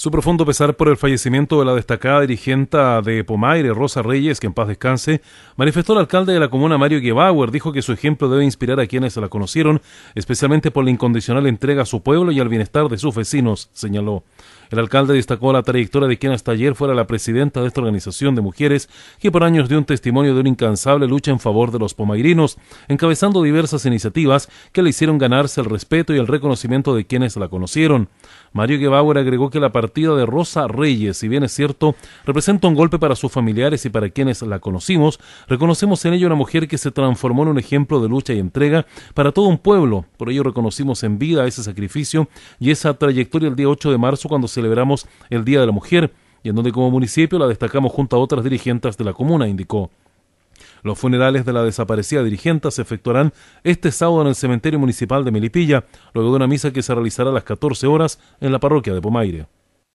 Su profundo pesar por el fallecimiento de la destacada dirigente de Pomaire, Rosa Reyes, que en paz descanse, manifestó el alcalde de la comuna Mario Gebauer. Dijo que su ejemplo debe inspirar a quienes la conocieron, especialmente por la incondicional entrega a su pueblo y al bienestar de sus vecinos, señaló. El alcalde destacó la trayectoria de quien hasta ayer fuera la presidenta de esta organización de mujeres, que por años dio un testimonio de una incansable lucha en favor de los pomagrinos, encabezando diversas iniciativas que le hicieron ganarse el respeto y el reconocimiento de quienes la conocieron. Mario Guevara agregó que la partida de Rosa Reyes, si bien es cierto, representa un golpe para sus familiares y para quienes la conocimos, reconocemos en ella una mujer que se transformó en un ejemplo de lucha y entrega para todo un pueblo. Por ello reconocimos en vida ese sacrificio y esa trayectoria el día 8 de marzo cuando se celebramos el Día de la Mujer y en donde como municipio la destacamos junto a otras dirigentes de la comuna, indicó. Los funerales de la desaparecida dirigente se efectuarán este sábado en el cementerio municipal de Melipilla, luego de una misa que se realizará a las 14 horas en la parroquia de Pomaire.